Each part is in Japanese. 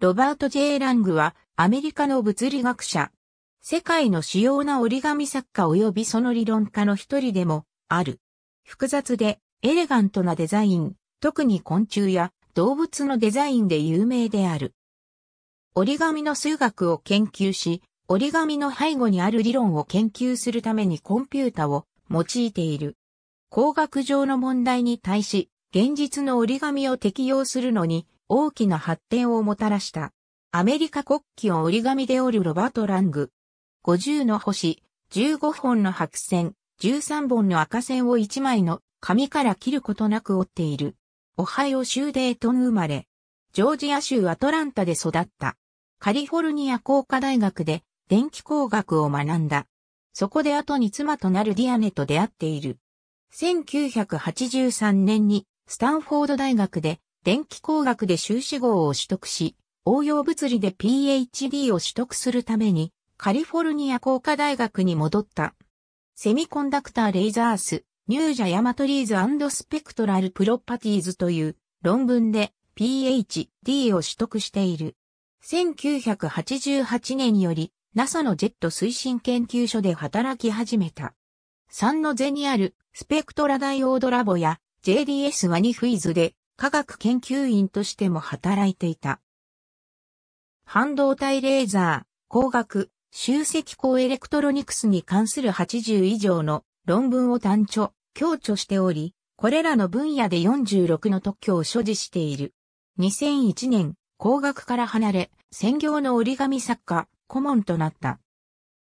ロバート・ジェイ・ラングはアメリカの物理学者。世界の主要な折り紙作家及びその理論家の一人でもある。複雑でエレガントなデザイン、特に昆虫や動物のデザインで有名である。折り紙の数学を研究し、折り紙の背後にある理論を研究するためにコンピュータを用いている。工学上の問題に対し、現実の折り紙を適用するのに大きな発展をもたらした。アメリカ国旗を折り紙で折るロバート・ラング。50の星、15本の白線、13本の赤線を1枚の紙から切ることなく折っている。オハイオ州デートン生まれ。ジョージア州アトランタで育った。カリフォルニア工科大学で電気工学を学んだ。そこで後に妻となるディアネと出会っている。1983年にスタンフォード大学で電気工学で修士号を取得し、応用物理で PhD を取得するために、カリフォルニア工科大学に戻った。セミコンダクターレイザース、ニュージャヤマトリーズスペクトラルプロパティーズという論文で PhD を取得している。1988年より NASA のジェット推進研究所で働き始めた。3のゼニあるスペクトラダイオードラボや JDS ワニフイズで科学研究員としても働いていた。半導体レーザー、光学、集積光エレクトロニクスに関する80以上の論文を単著、強調しており、これらの分野で46の特許を所持している。2001年、工学から離れ、専業の折り紙作家、顧問となった。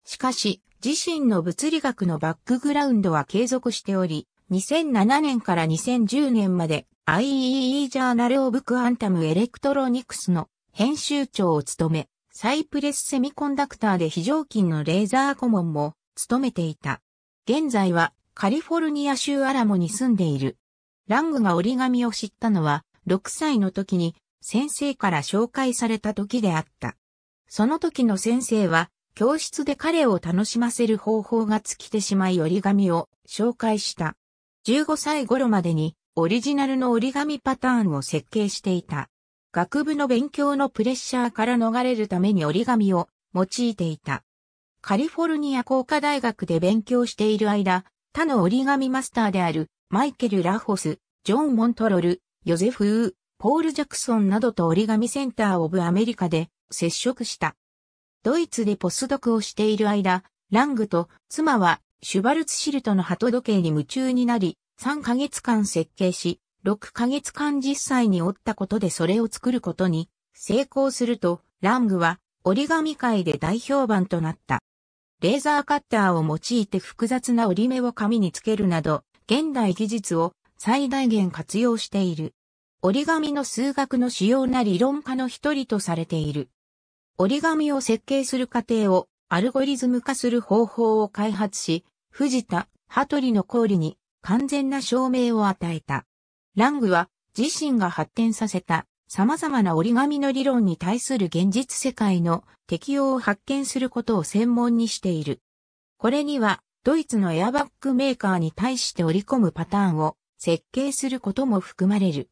しかし、自身の物理学のバックグラウンドは継続しており、2007年から2010年まで IEE ジャーナルオブクアンタムエレクトロニクスの編集長を務め、サイプレスセミコンダクターで非常勤のレーザー顧問も務めていた。現在はカリフォルニア州アラモに住んでいる。ラングが折り紙を知ったのは6歳の時に先生から紹介された時であった。その時の先生は教室で彼を楽しませる方法が尽きてしまい折り紙を紹介した。15歳頃までにオリジナルの折り紙パターンを設計していた。学部の勉強のプレッシャーから逃れるために折り紙を用いていた。カリフォルニア工科大学で勉強している間、他の折り紙マスターであるマイケル・ラホス、ジョン・モントロル、ヨゼフ・ウー、ポール・ジャクソンなどと折り紙センター・オブ・アメリカで接触した。ドイツでポスドクをしている間、ラングと妻はシュバルツシルトの鳩時計に夢中になり、3ヶ月間設計し、6ヶ月間実際に折ったことでそれを作ることに成功すると、ラングは折り紙界で大評判となった。レーザーカッターを用いて複雑な折り目を紙につけるなど、現代技術を最大限活用している。折り紙の数学の主要な理論家の一人とされている。折り紙を設計する過程をアルゴリズム化する方法を開発し、藤田、羽鳥の氷に完全な証明を与えた。ラングは自身が発展させた様々な折り紙の理論に対する現実世界の適用を発見することを専門にしている。これにはドイツのエアバッグメーカーに対して折り込むパターンを設計することも含まれる。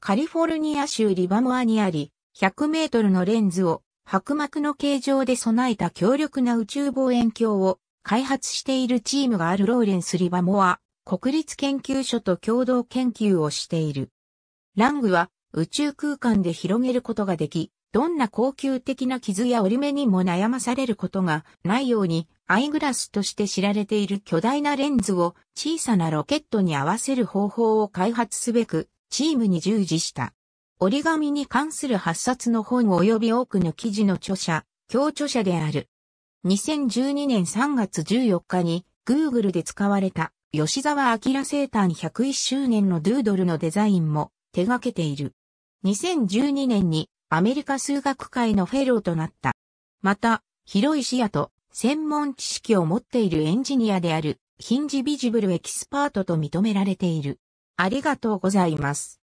カリフォルニア州リバモアにあり、100メートルのレンズを白膜の形状で備えた強力な宇宙望遠鏡を開発しているチームがあるローレンス・リバモア国立研究所と共同研究をしている。ラングは宇宙空間で広げることができ、どんな高級的な傷や折り目にも悩まされることがないようにアイグラスとして知られている巨大なレンズを小さなロケットに合わせる方法を開発すべくチームに従事した。折り紙に関する発冊の本及び多くの記事の著者、共著者である。2012年3月14日に Google で使われた吉沢明生誕101周年のドゥードルのデザインも手掛けている。2012年にアメリカ数学界のフェローとなった。また、広い視野と専門知識を持っているエンジニアであるヒンジビジブルエキスパートと認められている。ありがとうございます。